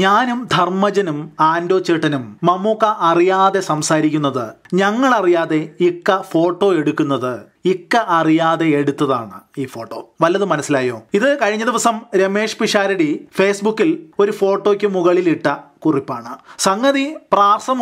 ഞാനും ധർമ്മജനും ആൻഡോ ചേട്ടനും മമ്മൂക്ക അറിയാതെ സംസാരിക്കുന്നത് ഞങ്ങൾ അറിയാതെ ഇക്ക ഫോട്ടോ എടുക്കുന്നത് ഇക്ക അറിയാതെ എടുത്തതാണ് ഈ ഫോട്ടോ വല്ലതും മനസ്സിലായോ ഇത് കഴിഞ്ഞ ദിവസം രമേഷ് പിഷാരടി ഫേസ്ബുക്കിൽ ഒരു ഫോട്ടോയ്ക്ക് മുകളിലിട്ട കുറിപ്പാണ് സംഗതി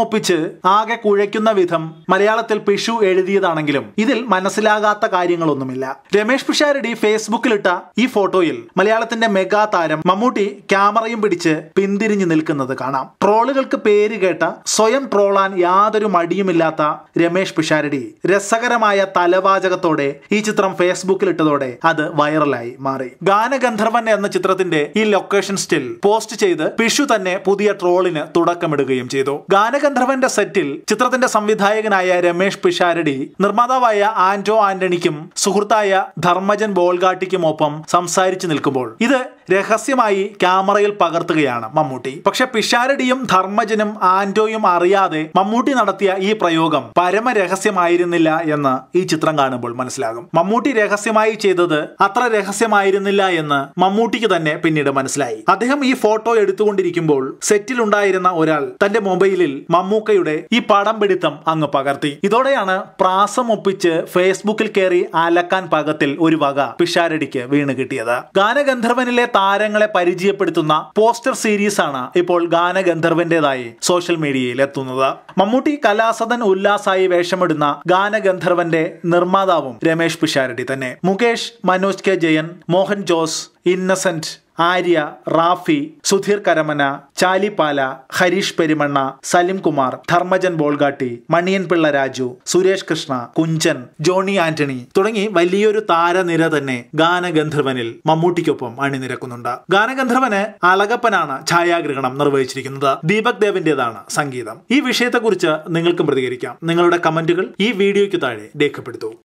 ഒപ്പിച്ച് ആകെ കുഴയ്ക്കുന്ന വിധം മലയാളത്തിൽ പിഷു എഴുതിയതാണെങ്കിലും ഇതിൽ മനസ്സിലാകാത്ത കാര്യങ്ങളൊന്നുമില്ല രമേഷ് പിഷാരടി ഫേസ്ബുക്കിലിട്ട ഈ ഫോട്ടോയിൽ മലയാളത്തിന്റെ മെഗാ താരം മമ്മൂട്ടി ക്യാമറയും പിടിച്ച് പിന്തിരിഞ്ഞു നിൽക്കുന്നത് കാണാം ട്രോളുകൾക്ക് പേര് കേട്ട സ്വയം ട്രോളാൻ യാതൊരു മടിയുമില്ലാത്ത രമേഷ് പിഷാരടി രസകരമായ തലവാചകത്തോടെ ഈ ചിത്രം ഫേസ്ബുക്കിലിട്ടതോടെ അത് വൈറലായി മാറി ഗാനഗന്ധർവൻ എന്ന ചിത്രത്തിന്റെ ഈ ലൊക്കേഷൻ സ്റ്റിൽ പോസ്റ്റ് ചെയ്ത് പിഷു തന്നെ പുതിയ ട്രോൾ റോളിന് തുടക്കമിടുകയും ചെയ്തു ഗാനഗന്ധർവന്റെ സെറ്റിൽ ചിത്രത്തിന്റെ സംവിധായകനായ രമേഷ് പിഷാരടി നിർമ്മാതാവായ ആന്റോ ആന്റണിക്കും സുഹൃത്തായ ധർമ്മജൻ ബോൾഗാട്ടിക്കും ഒപ്പം സംസാരിച്ചു നിൽക്കുമ്പോൾ ഇത് രഹസ്യമായി ക്യാമറയിൽ പകർത്തുകയാണ് മമ്മൂട്ടി പക്ഷെ പിഷാരടിയും ധർമ്മജനും ആന്റോയും അറിയാതെ മമ്മൂട്ടി നടത്തിയ ഈ പ്രയോഗം പരമരഹസ്യമായിരുന്നില്ല എന്ന് ഈ ചിത്രം കാണുമ്പോൾ മനസ്സിലാകും മമ്മൂട്ടി രഹസ്യമായി ചെയ്തത് അത്ര രഹസ്യമായിരുന്നില്ല എന്ന് മമ്മൂട്ടിക്ക് തന്നെ പിന്നീട് മനസ്സിലായി അദ്ദേഹം ഈ ഫോട്ടോ എടുത്തുകൊണ്ടിരിക്കുമ്പോൾ സെറ്റിൽ ഉണ്ടായിരുന്ന ഒരാൾ തന്റെ മൊബൈലിൽ മമ്മൂക്കയുടെ ഈ പടം പിടിത്തം അങ്ങ് പകർത്തി ഇതോടെയാണ് പ്രാസം ഒപ്പിച്ച് ഫേസ്ബുക്കിൽ കയറി അലക്കാൻ പാകത്തിൽ ഒരു വക പിഷാരടിക്ക് വീണ് കിട്ടിയത് ഗാനഗന്ധർവനിലെ താരങ്ങളെ പരിചയപ്പെടുത്തുന്ന പോസ്റ്റർ സീരീസ് ആണ് ഇപ്പോൾ ഗാനഗന്ധർവന്റേതായി സോഷ്യൽ മീഡിയയിൽ എത്തുന്നത് മമ്മൂട്ടി കലാസദൻ ഉല്ലാസായി വേഷമിടുന്ന ഗാനഗന്ധർവന്റെ നിർമ്മാതാവും രമേശ് പിഷാരടി തന്നെ മുകേഷ് മനോജ് കെ ജയൻ മോഹൻ ജോസ് ഇന്നസെന്റ് ആര്യ റാഫി സുധീർ കരമന ചാലിപ്പാല ഹരീഷ് പെരുമണ്ണ സലിം കുമാർ ധർമ്മജൻ ബോൾഗാട്ടി മണിയൻ പിള്ള രാജു സുരേഷ് കൃഷ്ണ കുഞ്ചൻ ജോണി ആന്റണി തുടങ്ങി വലിയൊരു താരനിര തന്നെ ഗാനഗന്ധർവനിൽ മമ്മൂട്ടിക്കൊപ്പം അണിനിരക്കുന്നുണ്ട് ഗാനഗന്ധർവന് അളകപ്പനാണ് ഛായാഗ്രഹണം നിർവഹിച്ചിരിക്കുന്നത് ദീപക് ദേവിന്റേതാണ് സംഗീതം ഈ വിഷയത്തെക്കുറിച്ച് നിങ്ങൾക്കും പ്രതികരിക്കാം നിങ്ങളുടെ കമന്റുകൾ ഈ വീഡിയോയ്ക്ക് താഴെ രേഖപ്പെടുത്തും